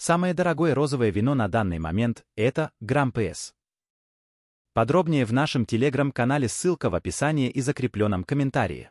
Самое дорогое розовое вино на данный момент – это Грамм ПС. Подробнее в нашем телеграм-канале ссылка в описании и закрепленном комментарии.